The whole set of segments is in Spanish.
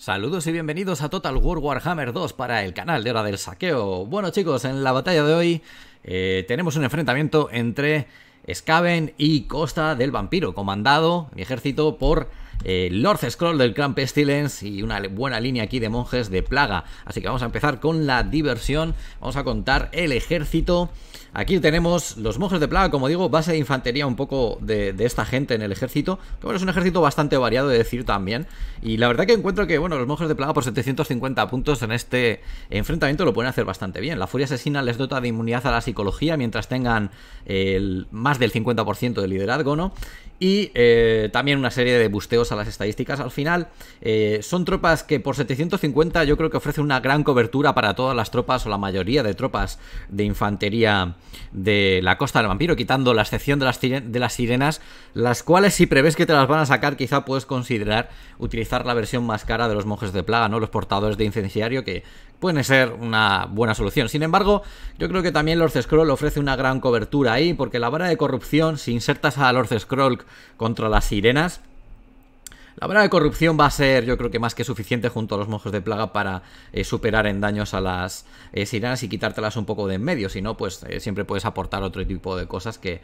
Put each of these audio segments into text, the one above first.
Saludos y bienvenidos a Total War Warhammer 2 para el canal de Hora del Saqueo. Bueno chicos, en la batalla de hoy eh, tenemos un enfrentamiento entre Skaven y Costa del Vampiro, comandado mi ejército por el eh, Lord Scroll del Clan Pestilence y una buena línea aquí de monjes de plaga. Así que vamos a empezar con la diversión, vamos a contar el ejército. Aquí tenemos los monjes de plaga, como digo, base de infantería un poco de, esta gente en el ejército. Pero es un ejército bastante variado de decir también. Y la verdad que encuentro que, bueno, los monjes de plaga por 750 puntos en este enfrentamiento lo pueden hacer bastante bien. La furia asesina les dota de inmunidad a la psicología mientras tengan más del 50% de liderazgo, ¿no? y eh, también una serie de busteos a las estadísticas al final. Eh, son tropas que por 750 yo creo que ofrece una gran cobertura para todas las tropas o la mayoría de tropas de infantería de la costa del vampiro, quitando la excepción de las, de las sirenas, las cuales si prevés que te las van a sacar quizá puedes considerar utilizar la versión más cara de los monjes de plaga, ¿no? los portadores de incendiario que Puede ser una buena solución. Sin embargo, yo creo que también Lord Scroll ofrece una gran cobertura ahí, porque la vara de corrupción, si insertas a Lord Scroll contra las sirenas, la bala de corrupción va a ser, yo creo que más que suficiente junto a los monjos de plaga para eh, superar en daños a las eh, sirenas y quitártelas un poco de en medio. Si no, pues eh, siempre puedes aportar otro tipo de cosas que,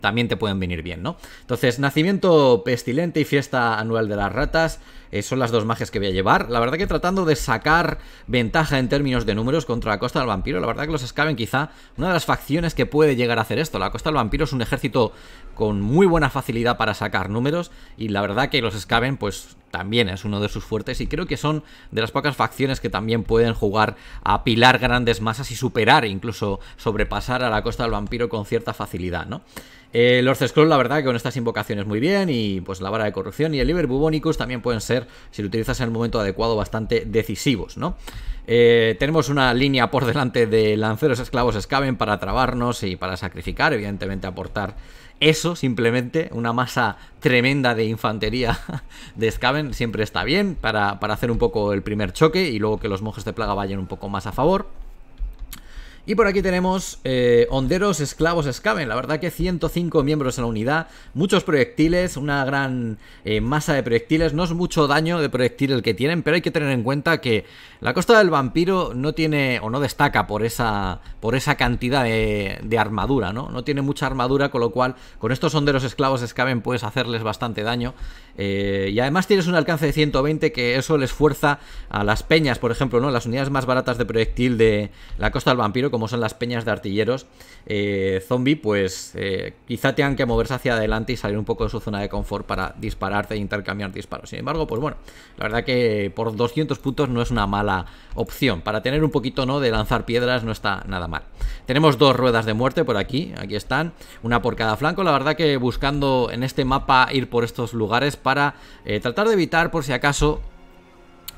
también te pueden venir bien, ¿no? Entonces, nacimiento pestilente y fiesta anual de las ratas son las dos magias que voy a llevar. La verdad que tratando de sacar ventaja en términos de números contra la costa del vampiro, la verdad que los escaben quizá una de las facciones que puede llegar a hacer esto. La costa del vampiro es un ejército con muy buena facilidad para sacar números y la verdad que los Skaven pues también es uno de sus fuertes y creo que son de las pocas facciones que también pueden jugar a apilar grandes masas y superar, incluso sobrepasar a la costa del vampiro con cierta facilidad, ¿no? Eh, los Scroll, la verdad, que con estas invocaciones muy bien. Y pues la vara de corrupción y el Liber Bubonicus también pueden ser, si lo utilizas en el momento adecuado, bastante decisivos, ¿no? Eh, tenemos una línea por delante de lanceros esclavos Scaven para trabarnos y para sacrificar, evidentemente aportar eso, simplemente, una masa tremenda de infantería de Skaven siempre está bien para, para hacer un poco el primer choque y luego que los monjes de plaga vayan un poco más a favor. Y por aquí tenemos eh, honderos esclavos escaven. La verdad que 105 miembros en la unidad, muchos proyectiles, una gran eh, masa de proyectiles. No es mucho daño de proyectil el que tienen, pero hay que tener en cuenta que la costa del vampiro no tiene o no destaca por esa, por esa cantidad de, armadura, ¿no? No tiene mucha armadura, con lo cual con estos honderos esclavos escaven puedes hacerles bastante daño. Eh, y además tienes un alcance de 120 que eso les fuerza a las peñas, por ejemplo, ¿no? Las unidades más baratas de proyectil de la costa del vampiro como son las peñas de artilleros eh, zombie, pues eh, quizá tengan que moverse hacia adelante y salir un poco de su zona de confort para dispararte e intercambiar disparos. Sin embargo, pues bueno, la verdad que por 200 puntos no es una mala opción. Para tener un poquito no de lanzar piedras no está nada mal. Tenemos dos ruedas de muerte por aquí, aquí están, una por cada flanco. La verdad que buscando en este mapa ir por estos lugares para eh, tratar de evitar por si acaso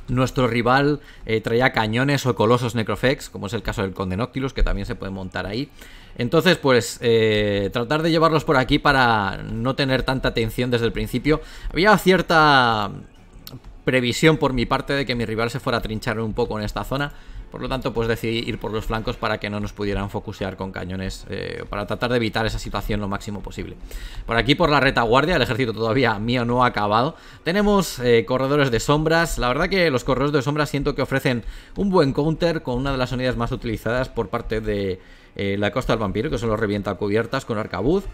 nuestro rival eh, traía cañones o colosos necrofex, como es el caso del Conde que también se puede montar ahí. Entonces, pues, eh, tratar de llevarlos por aquí para no tener tanta tensión desde el principio. Había cierta previsión por mi parte de que mi rival se fuera a trinchar un poco en esta zona. Por lo tanto, pues decidí ir por los flancos para que no nos pudieran focusear con cañones, eh, para tratar de evitar esa situación lo máximo posible. Por aquí, por la retaguardia, el ejército todavía mío no ha acabado. Tenemos eh, corredores de sombras. La verdad que los corredores de sombras siento que ofrecen un buen counter con una de las unidades más utilizadas por parte de eh, la costa del vampiro, que son los revienta cubiertas con arcabuz.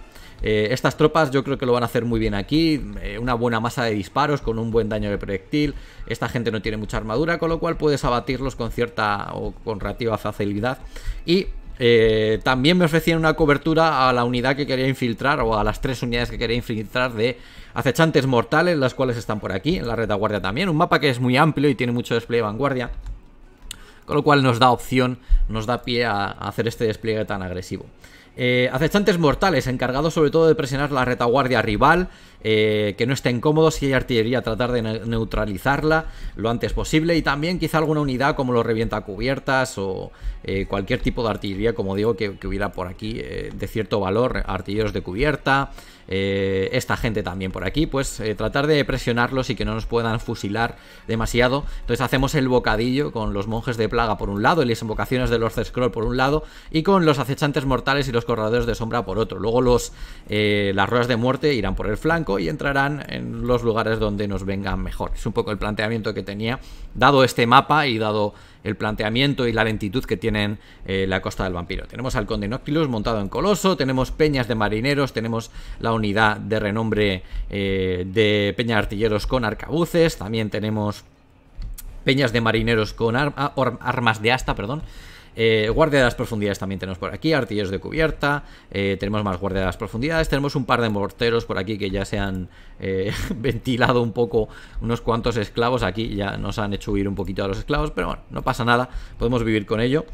Eh, estas tropas yo creo que lo van a hacer muy bien aquí, eh, una buena masa de disparos con un buen daño de proyectil, esta gente no tiene mucha armadura, con lo cual puedes abatirlos con cierta o con relativa facilidad y... Eh, también me ofrecían una cobertura a la unidad que quería infiltrar o a las tres unidades que quería infiltrar de acechantes mortales, las cuales están por aquí, en la retaguardia también. Un mapa que es muy amplio y tiene mucho despliegue de vanguardia, con lo cual nos da opción, nos da pie a hacer este despliegue tan agresivo. Eh, acechantes mortales, encargados sobre todo de presionar la retaguardia rival, eh, que no estén cómodos si hay artillería, tratar de neutralizarla lo antes posible y también quizá alguna unidad como los revientacubiertas o eh, cualquier tipo de artillería, como digo, que, que hubiera por aquí eh, de cierto valor, artilleros de cubierta, eh, esta gente también por aquí, pues eh, tratar de presionarlos y que no nos puedan fusilar demasiado. Entonces hacemos el bocadillo con los monjes de plaga por un lado y las invocaciones de los Scroll por un lado y con los acechantes mortales y los corredores de sombra por otro. Luego los, eh, las ruedas de muerte irán por el flanco y entrarán en los lugares donde nos vengan mejor. Es un poco el planteamiento que tenía, dado este mapa y dado el planteamiento y la lentitud que tienen eh, la costa del vampiro. Tenemos al conde Noctilus montado en coloso, tenemos peñas de marineros, tenemos la unidad de renombre eh, de peña de artilleros con arcabuces, también tenemos peñas de marineros con ah, armas de asta, perdón. Eh, guardia de las profundidades también tenemos por aquí, artilleros de cubierta, eh, tenemos más guardia de las profundidades, tenemos un par de morteros por aquí que ya se han eh, ventilado un poco unos cuantos esclavos aquí, ya nos han hecho huir un poquito a los esclavos, pero bueno, no pasa nada, podemos vivir con ello.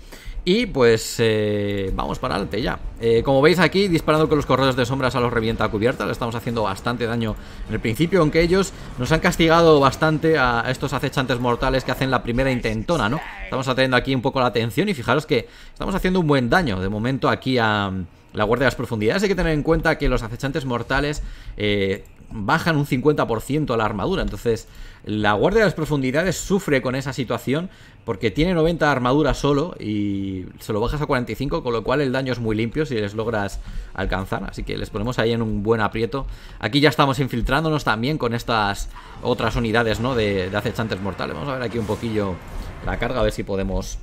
Y pues eh, vamos para adelante ya. Eh, como veis aquí, disparando con los corredores de sombras a los revienta cubierta, le estamos haciendo bastante daño en el principio, aunque ellos nos han castigado bastante a estos acechantes mortales que hacen la primera intentona, ¿no? Estamos atendiendo aquí un poco la atención y fijaros que estamos haciendo un buen daño de momento aquí a mm, la Guardia de las Profundidades. Hay que tener en cuenta que los acechantes mortales eh, bajan un 50% a la armadura. Entonces, la Guardia de las Profundidades sufre con esa situación porque tiene 90 armaduras solo y se lo bajas a 45, con lo cual el daño es muy limpio si les logras alcanzar. Así que les ponemos ahí en un buen aprieto. Aquí ya estamos infiltrándonos también con estas otras unidades ¿no? de, acechantes mortales. Vamos a ver aquí un poquillo la carga, a ver si podemos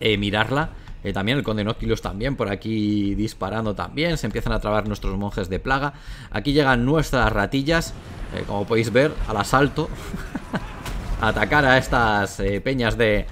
eh, mirarla. Eh, también el conde Noctilus también por aquí disparando también. Se empiezan a trabar nuestros monjes de plaga. Aquí llegan nuestras ratillas, eh, como podéis ver, al asalto. atacar a estas eh, peñas de,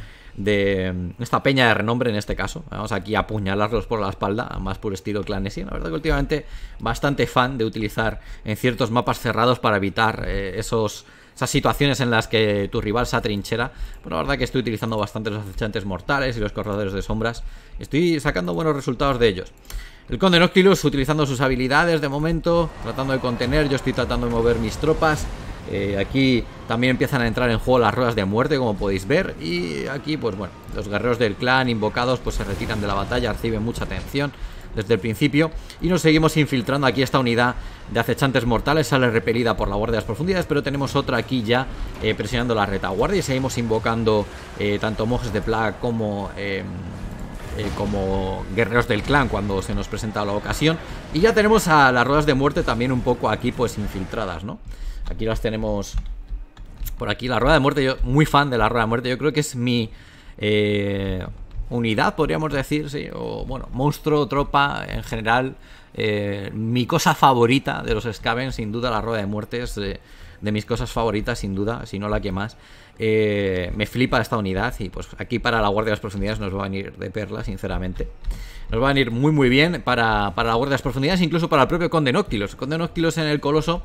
esta peña de renombre en este caso. Vamos aquí a apuñalarlos por la espalda, más por estilo clanesí La verdad que últimamente bastante fan de utilizar en ciertos mapas cerrados para evitar eh, esos, esas situaciones en las que tu rival se atrinchera. Pero la verdad que estoy utilizando bastante los acechantes mortales y los corredores de sombras. Estoy sacando buenos resultados de ellos. El Conde Noctilus utilizando sus habilidades de momento, tratando de contener, yo estoy tratando de mover mis tropas eh, aquí también empiezan a entrar en juego las ruedas de muerte, como podéis ver. Y aquí, pues bueno, los guerreros del clan invocados pues se retiran de la batalla, reciben mucha atención desde el principio. Y nos seguimos infiltrando aquí esta unidad de acechantes mortales. Sale repelida por la guardia de las profundidades, pero tenemos otra aquí ya eh, presionando la retaguardia. Y seguimos invocando eh, tanto monjes de plaga como eh, como guerreros del clan cuando se nos presenta la ocasión. Y ya tenemos a las ruedas de muerte también un poco aquí pues infiltradas, ¿no? Aquí las tenemos por aquí. La rueda de muerte, yo muy fan de la rueda de muerte, yo creo que es mi... Eh, unidad, podríamos decir, sí, o bueno, monstruo, tropa, en general, eh, mi cosa favorita de los scaven sin duda, la rueda de muerte es de mis cosas favoritas, sin duda, si no la que más. Eh, me flipa esta unidad y pues aquí para la Guardia de las Profundidades nos va a ir de perla, sinceramente. Nos va a ir muy muy bien para, la Guardia de las Profundidades, incluso para el propio Conde Noctilos. Conde Noctilos en el Coloso,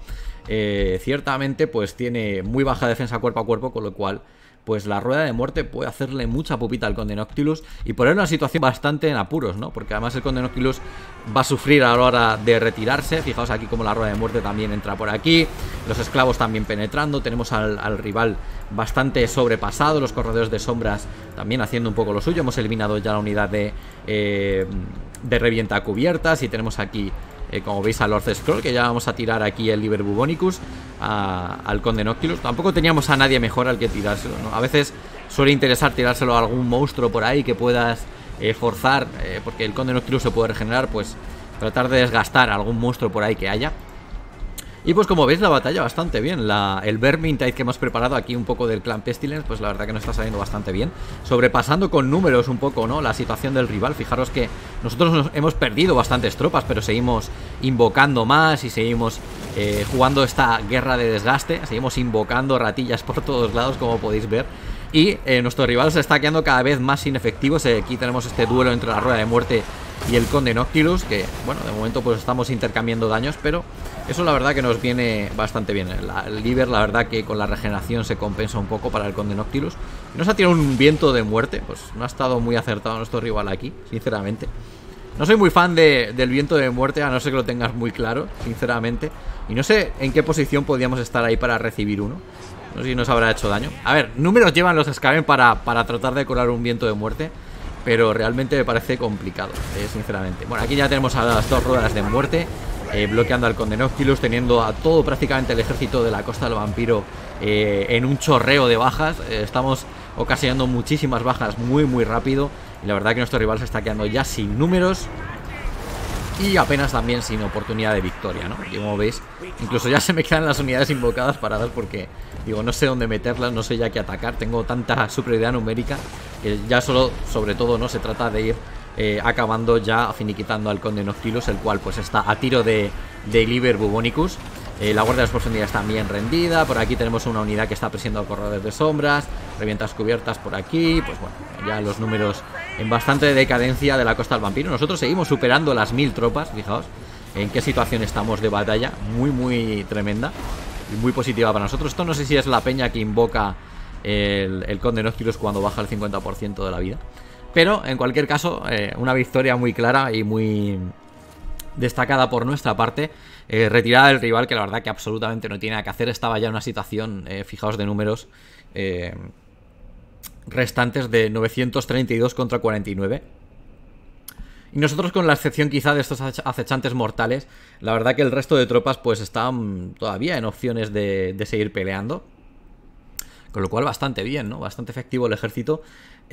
eh, ciertamente, pues tiene muy baja defensa cuerpo a cuerpo, con lo cual pues la rueda de muerte puede hacerle mucha pupita al condenoctilus y poner una situación bastante en apuros, ¿no? Porque además el condenoctilus va a sufrir a la hora de retirarse. Fijaos aquí como la rueda de muerte también entra por aquí, los esclavos también penetrando, tenemos al, rival bastante sobrepasado, los corredores de sombras también haciendo un poco lo suyo. Hemos eliminado ya la unidad de, eh, de revienta cubiertas y tenemos aquí eh, como veis a Lord Scroll, que ya vamos a tirar aquí el Liber Bubonicus, al Conde Noctilus. Tampoco teníamos a nadie mejor al que tirárselo, A veces suele interesar tirárselo a algún monstruo por ahí que puedas eh, forzar, eh, porque el Conde Noctilus se puede regenerar, pues tratar de desgastar algún monstruo por ahí que haya. Y pues como veis la batalla bastante bien la, El Vermintide que hemos preparado aquí un poco del clan Pestilence Pues la verdad que nos está saliendo bastante bien Sobrepasando con números un poco no la situación del rival Fijaros que nosotros hemos perdido bastantes tropas Pero seguimos invocando más y seguimos eh, jugando esta guerra de desgaste Seguimos invocando ratillas por todos lados como podéis ver y eh, nuestro rival se está quedando cada vez más inefectivo. Aquí tenemos este duelo entre la rueda de muerte y el Conde Noctilus, que bueno, de momento pues estamos intercambiando daños, pero eso la verdad que nos viene bastante bien. el liver la verdad que con la regeneración se compensa un poco para el Conde Noctilus. Nos ha tirado un viento de muerte, pues no ha estado muy acertado nuestro rival aquí, sinceramente. No soy muy fan de, del viento de muerte, a no ser que lo tengas muy claro, sinceramente. Y no sé en qué posición podríamos estar ahí para recibir uno. No sé si nos habrá hecho daño. A ver, números llevan los Skaven para, para tratar de colar un viento de muerte pero realmente me parece complicado, eh, sinceramente. Bueno, aquí ya tenemos a las dos ruedas de muerte, eh, bloqueando al Conde teniendo a todo prácticamente el ejército de la Costa del Vampiro eh, en un chorreo de bajas. estamos ocasionando muchísimas bajas muy, muy rápido. Y la verdad que nuestro rival se está quedando ya sin números y apenas también sin oportunidad de victoria, ¿no? Y como veis, incluso ya se me quedan las unidades invocadas paradas porque, digo, no sé dónde meterlas, no sé ya qué atacar, tengo tanta superioridad numérica que ya solo, sobre todo, no se trata de ir eh, acabando ya finiquitando al Conde Noctilus, el cual pues está a tiro de, de Liber Bubonicus eh, la guardia de las está bien rendida. Por aquí tenemos una unidad que está presionando al corredores de sombras. Revientas cubiertas por aquí. Pues bueno, ya los números en bastante decadencia de la costa del vampiro. Nosotros seguimos superando las mil tropas, fijaos en qué situación estamos de batalla. Muy, muy tremenda y muy positiva para nosotros. Esto no sé si es la peña que invoca el, conde Noctilus cuando baja el 50% de la vida. Pero en cualquier caso, eh, una victoria muy clara y muy, destacada por nuestra parte, eh, retirada del rival que la verdad que absolutamente no tiene nada que hacer, estaba ya en una situación, eh, fijaos de números, eh, restantes de 932 contra 49. Y nosotros con la excepción quizá de estos acechantes mortales, la verdad que el resto de tropas pues están todavía en opciones de, de seguir peleando. Con lo cual bastante bien, ¿no? Bastante efectivo el ejército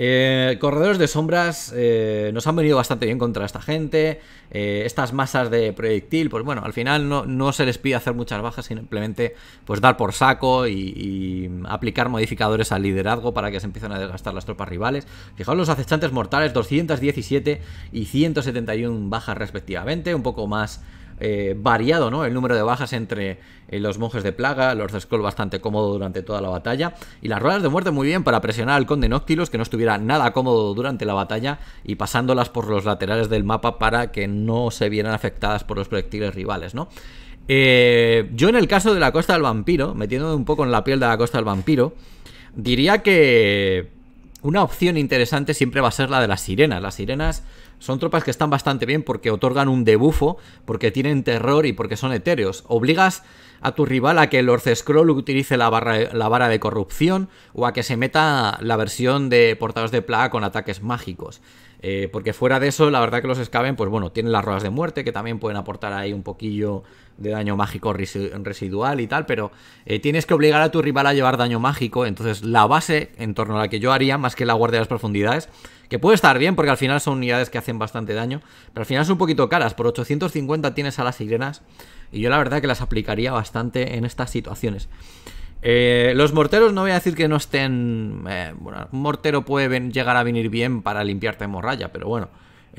eh, corredores de sombras eh, nos han venido bastante bien contra esta gente. Eh, estas masas de proyectil, pues bueno, al final no, se les pide hacer muchas bajas, simplemente pues dar por saco y, y, aplicar modificadores al liderazgo para que se empiecen a desgastar las tropas rivales. Fijaos los acechantes mortales, 217 y 171 bajas respectivamente, un poco más eh, variado ¿no? el número de bajas entre eh, los monjes de plaga, los de Skull bastante cómodo durante toda la batalla, y las ruedas de muerte muy bien para presionar al conde Noctilus, que no estuviera nada cómodo durante la batalla, y pasándolas por los laterales del mapa para que no se vieran afectadas por los proyectiles rivales, ¿no? Eh, yo en el caso de la Costa del Vampiro, metiéndome un poco en la piel de la Costa del Vampiro, diría que una opción interesante siempre va a ser la de las sirenas. Las sirenas son tropas que están bastante bien porque otorgan un debufo, porque tienen terror y porque son etéreos. Obligas a tu rival a que el Orce Scroll utilice la, barra, la vara de corrupción o a que se meta la versión de portados de plaga con ataques mágicos. Eh, porque fuera de eso, la verdad que los escaben, pues bueno, tienen las ruedas de muerte que también pueden aportar ahí un poquillo de daño mágico residual y tal, pero eh, tienes que obligar a tu rival a llevar daño mágico. Entonces, la base en torno a la que yo haría, más que la guardia de las profundidades, que puede estar bien porque al final son unidades que hacen bastante daño, pero al final son un poquito caras. Por 850 tienes a las sirenas y yo la verdad que las aplicaría bastante en estas situaciones. Eh, los morteros no voy a decir que no estén... Eh, bueno, un mortero puede llegar a venir bien para limpiarte morralla pero bueno.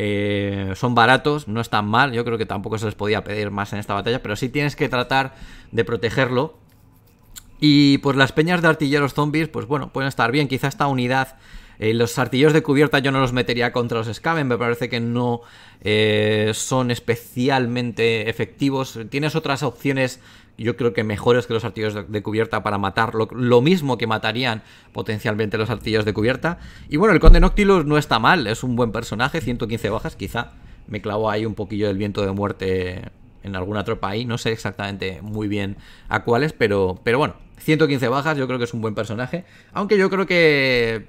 Eh, son baratos, no están mal, yo creo que tampoco se les podía pedir más en esta batalla, pero sí tienes que tratar de protegerlo. Y pues las peñas de artilleros zombies, pues bueno, pueden estar bien, quizá esta unidad eh, los artillos de cubierta yo no los metería contra los Scaven, me parece que no eh, son especialmente efectivos. Tienes otras opciones, yo creo que mejores que los artillos de, cubierta para matar, lo, mismo que matarían potencialmente los artillos de cubierta. Y bueno, el Conde Noctilus no está mal, es un buen personaje, 115 bajas, quizá me clavo ahí un poquillo del viento de muerte en alguna tropa ahí, no sé exactamente muy bien a cuáles, pero, pero bueno, 115 bajas, yo creo que es un buen personaje, aunque yo creo que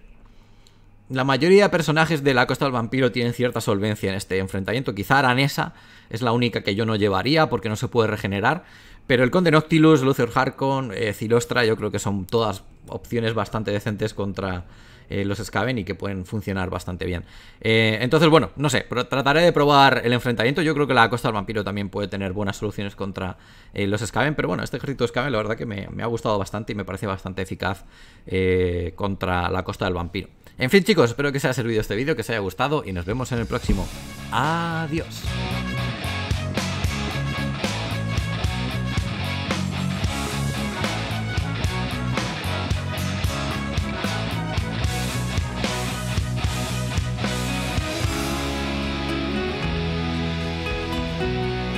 la mayoría de personajes de la costa del vampiro tienen cierta solvencia en este enfrentamiento. Quizá Aranesa es la única que yo no llevaría porque no se puede regenerar. Pero el Conde Noctilus, Lucifer Harkon, eh, Zilostra, Cilostra, yo creo que son todas opciones bastante decentes contra eh, los Skaven y que pueden funcionar bastante bien. Eh, entonces, bueno, no sé, pero trataré de probar el enfrentamiento. Yo creo que la Costa del Vampiro también puede tener buenas soluciones contra los Skaven, pero bueno, este ejército Skaven la verdad que me, me, ha gustado bastante y me parece bastante eficaz contra la Costa del Vampiro. En fin chicos, espero que os haya servido este vídeo, que os haya gustado y nos vemos en el próximo. Adiós.